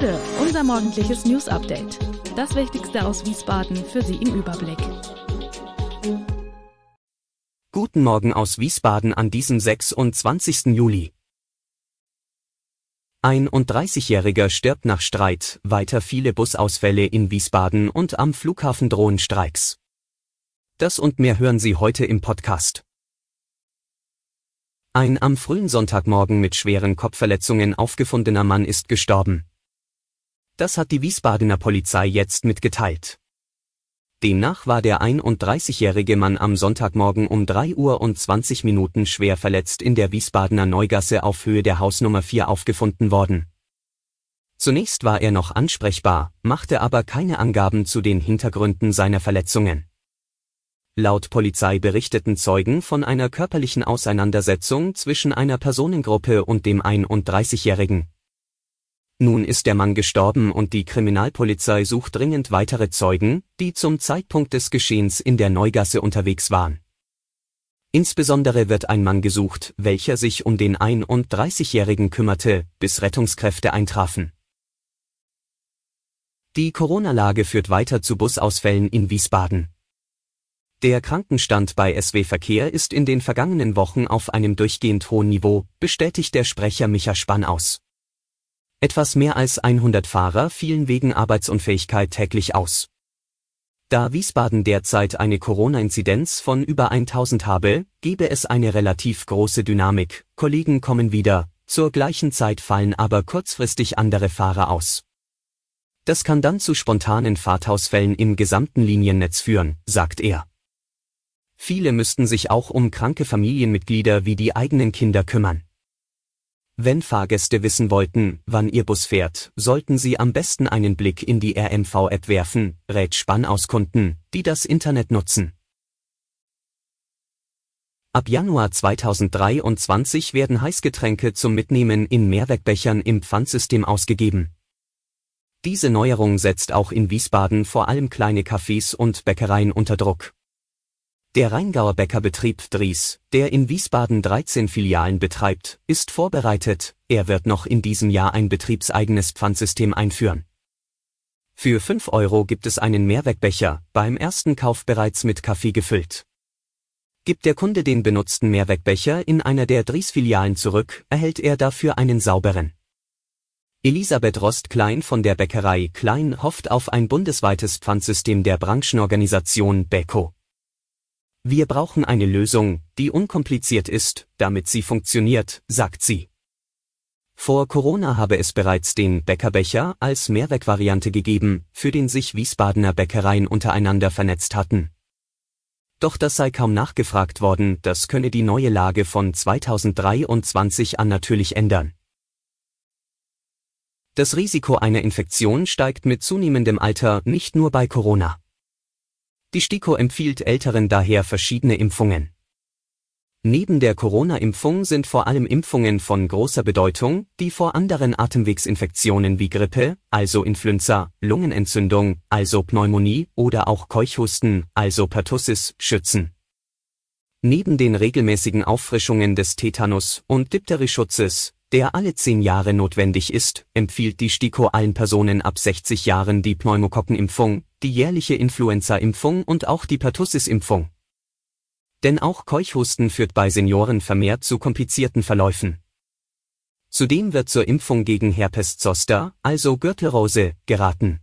Bude, unser morgendliches News Update. Das Wichtigste aus Wiesbaden für Sie im Überblick. Guten Morgen aus Wiesbaden an diesem 26. Juli. Ein 31-Jähriger stirbt nach Streit, weiter viele Busausfälle in Wiesbaden und am Flughafen drohen Streiks. Das und mehr hören Sie heute im Podcast. Ein am frühen Sonntagmorgen mit schweren Kopfverletzungen aufgefundener Mann ist gestorben, das hat die Wiesbadener Polizei jetzt mitgeteilt. Demnach war der 31-jährige Mann am Sonntagmorgen um 3 Uhr und 20 Minuten schwer verletzt in der Wiesbadener Neugasse auf Höhe der Hausnummer 4 aufgefunden worden. Zunächst war er noch ansprechbar, machte aber keine Angaben zu den Hintergründen seiner Verletzungen. Laut Polizei berichteten Zeugen von einer körperlichen Auseinandersetzung zwischen einer Personengruppe und dem 31-Jährigen nun ist der Mann gestorben und die Kriminalpolizei sucht dringend weitere Zeugen, die zum Zeitpunkt des Geschehens in der Neugasse unterwegs waren. Insbesondere wird ein Mann gesucht, welcher sich um den 31-Jährigen kümmerte, bis Rettungskräfte eintrafen. Die Corona-Lage führt weiter zu Busausfällen in Wiesbaden. Der Krankenstand bei SW Verkehr ist in den vergangenen Wochen auf einem durchgehend hohen Niveau, bestätigt der Sprecher Micha Spann aus. Etwas mehr als 100 Fahrer fielen wegen Arbeitsunfähigkeit täglich aus. Da Wiesbaden derzeit eine Corona-Inzidenz von über 1000 habe, gebe es eine relativ große Dynamik. Kollegen kommen wieder, zur gleichen Zeit fallen aber kurzfristig andere Fahrer aus. Das kann dann zu spontanen Fahrtausfällen im gesamten Liniennetz führen, sagt er. Viele müssten sich auch um kranke Familienmitglieder wie die eigenen Kinder kümmern. Wenn Fahrgäste wissen wollten, wann ihr Bus fährt, sollten sie am besten einen Blick in die RMV-App werfen, rät Spannauskunden, die das Internet nutzen. Ab Januar 2023 werden Heißgetränke zum Mitnehmen in Mehrwegbechern im Pfandsystem ausgegeben. Diese Neuerung setzt auch in Wiesbaden vor allem kleine Cafés und Bäckereien unter Druck. Der Rheingauer Bäckerbetrieb Dries, der in Wiesbaden 13 Filialen betreibt, ist vorbereitet, er wird noch in diesem Jahr ein betriebseigenes Pfandsystem einführen. Für 5 Euro gibt es einen Mehrwegbecher, beim ersten Kauf bereits mit Kaffee gefüllt. Gibt der Kunde den benutzten Mehrwegbecher in einer der Dries-Filialen zurück, erhält er dafür einen sauberen. Elisabeth Rost-Klein von der Bäckerei Klein hofft auf ein bundesweites Pfandsystem der Branchenorganisation BECO. Wir brauchen eine Lösung, die unkompliziert ist, damit sie funktioniert, sagt sie. Vor Corona habe es bereits den Bäckerbecher als Mehrwegvariante gegeben, für den sich Wiesbadener Bäckereien untereinander vernetzt hatten. Doch das sei kaum nachgefragt worden, das könne die neue Lage von 2023 an natürlich ändern. Das Risiko einer Infektion steigt mit zunehmendem Alter nicht nur bei Corona. Die STIKO empfiehlt Älteren daher verschiedene Impfungen. Neben der Corona-Impfung sind vor allem Impfungen von großer Bedeutung, die vor anderen Atemwegsinfektionen wie Grippe, also Influenza, Lungenentzündung, also Pneumonie oder auch Keuchhusten, also Pertussis, schützen. Neben den regelmäßigen Auffrischungen des Tetanus- und Diphtherieschutzes der alle zehn Jahre notwendig ist, empfiehlt die STIKO allen Personen ab 60 Jahren die Pneumokokkenimpfung, die jährliche Influenza-Impfung und auch die Pertussis-Impfung. Denn auch Keuchhusten führt bei Senioren vermehrt zu komplizierten Verläufen. Zudem wird zur Impfung gegen Herpes Zoster, also Gürtelrose, geraten.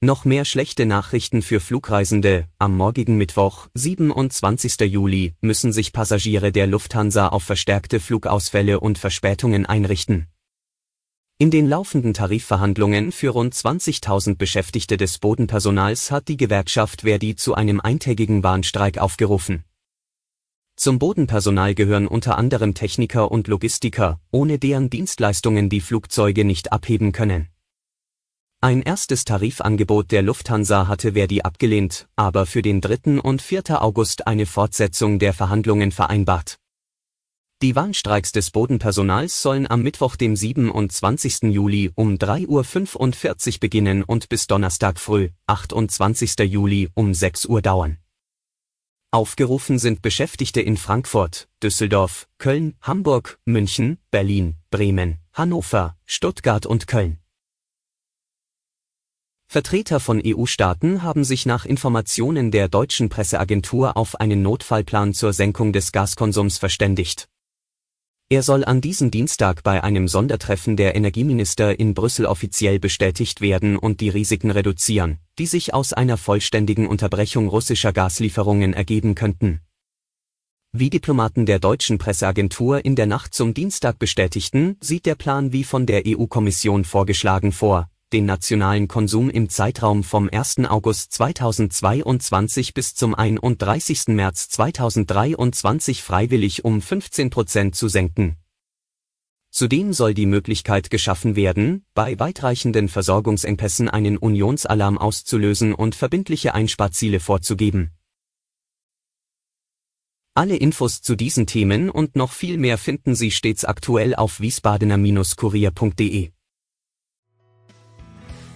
Noch mehr schlechte Nachrichten für Flugreisende. Am morgigen Mittwoch, 27. Juli, müssen sich Passagiere der Lufthansa auf verstärkte Flugausfälle und Verspätungen einrichten. In den laufenden Tarifverhandlungen für rund 20.000 Beschäftigte des Bodenpersonals hat die Gewerkschaft Verdi zu einem eintägigen Bahnstreik aufgerufen. Zum Bodenpersonal gehören unter anderem Techniker und Logistiker, ohne deren Dienstleistungen die Flugzeuge nicht abheben können. Ein erstes Tarifangebot der Lufthansa hatte Verdi abgelehnt, aber für den 3. und 4. August eine Fortsetzung der Verhandlungen vereinbart. Die Warnstreiks des Bodenpersonals sollen am Mittwoch, dem 27. Juli um 3.45 Uhr beginnen und bis Donnerstag früh, 28. Juli um 6 Uhr dauern. Aufgerufen sind Beschäftigte in Frankfurt, Düsseldorf, Köln, Hamburg, München, Berlin, Bremen, Hannover, Stuttgart und Köln. Vertreter von EU-Staaten haben sich nach Informationen der deutschen Presseagentur auf einen Notfallplan zur Senkung des Gaskonsums verständigt. Er soll an diesem Dienstag bei einem Sondertreffen der Energieminister in Brüssel offiziell bestätigt werden und die Risiken reduzieren, die sich aus einer vollständigen Unterbrechung russischer Gaslieferungen ergeben könnten. Wie Diplomaten der deutschen Presseagentur in der Nacht zum Dienstag bestätigten, sieht der Plan wie von der EU-Kommission vorgeschlagen vor, den nationalen Konsum im Zeitraum vom 1. August 2022 bis zum 31. März 2023 freiwillig um 15 Prozent zu senken. Zudem soll die Möglichkeit geschaffen werden, bei weitreichenden Versorgungsengpässen einen Unionsalarm auszulösen und verbindliche Einsparziele vorzugeben. Alle Infos zu diesen Themen und noch viel mehr finden Sie stets aktuell auf wiesbadener-kurier.de.